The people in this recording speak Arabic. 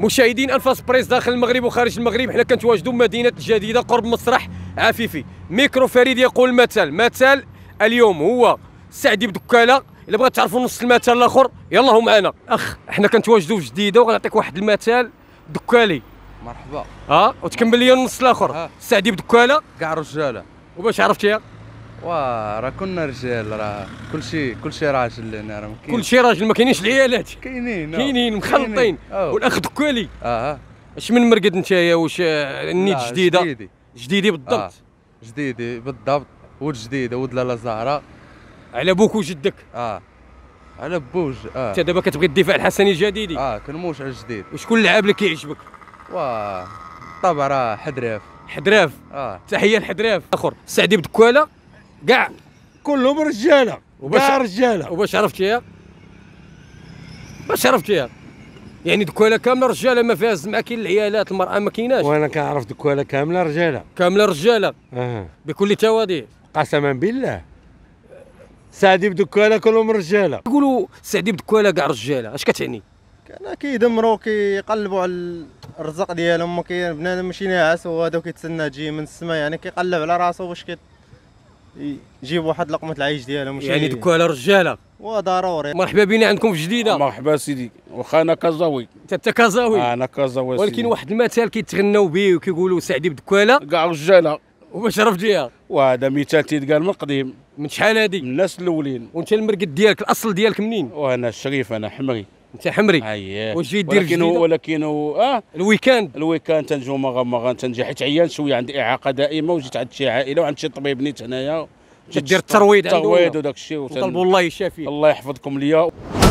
مشاهدين انفاس بريس داخل المغرب وخارج المغرب حنا كنتواجدوا مدينه الجديده قرب مسرح عفيفي ميكرو فريد يقول مثل مثل اليوم هو سعدي بدكاله الا بغات تعرفوا نص المثل الاخر يلا هو معنا اخ حنا كنتواجدوا في جديده وغنعطيك واحد المثل دكالي مرحبا اه وتكمل لي النص الاخر سعدي بدكاله كاع رجاله وباش عرفتيها واه راه كنا رجال راه كلشي كلشي راجل هنا راه ما كاينش كلشي راجل ما كاينينش العيالات كاينين آه. كاينين مخلطين والاخ دكالي آه. اه اش من مرقد نتايا واش النيت جديده جديدي جديدي بالضبط آه. جديدي بالضبط ولد جديده ولد لاله زهره على بوك وجدك اه على بوج اه انت دابا كتبغي الدفاع الحسني الجديدي اه كنموش على الجديد وشكون لعاب اللي كيعجبك واه طبعا راه حدراف حدراف اه تحيه لحدراف اخر سعدي بدكواله كاع كلهم رجاله وباش رجاله وباش عرفتيها باش عرفتيها يعني دكواله كامله رجاله ما فيها الزمعه كاين العيالات المراه ما كايناش وانا كنعرف دكواله كامله رجاله كامله رجاله أه. بكل تواضع قسما بالله سعدي بدكواله كلهم رجاله يقولوا سعدي بدكواله كاع رجاله اش كتعني كان كيدمروا كيقلبوا على الرزق ديالهم ما كاين بنادم ماشي ناعس وهذا كيتسنى تجي من السماء يعني كيقلب على راسو واش كي يجيب واحد لقمه العيش ديالهم يعني دكو على رجاله وضروري مرحبا بنا عندكم في جديده مرحبا سيدي واخا انا كازاوي انت كازاوي آه انا كازاوي ولكن سيدي. واحد المثال كيتغناو به وكيقولوا سعدي بدكواله كاع رجاله وباش عرف جهه وهذا مثال تيتقال من قديم من شحال هادي من الناس الاولين وانت المرقد ديالك الاصل ديالك منين وانا الشريف انا حمري انت حمري اييه واش جيت دير ولكن ولكن اه الويكاند الويكاند تنجو ما ما تنجي حيت عيان شويه عندي اعاقه دائمه وجيت عند شي عائله وعند شي طبيب نيت هنايا تدير الترويض الترويد وداك الشيء وطلبوا الله يشافيك الله يحفظكم ليا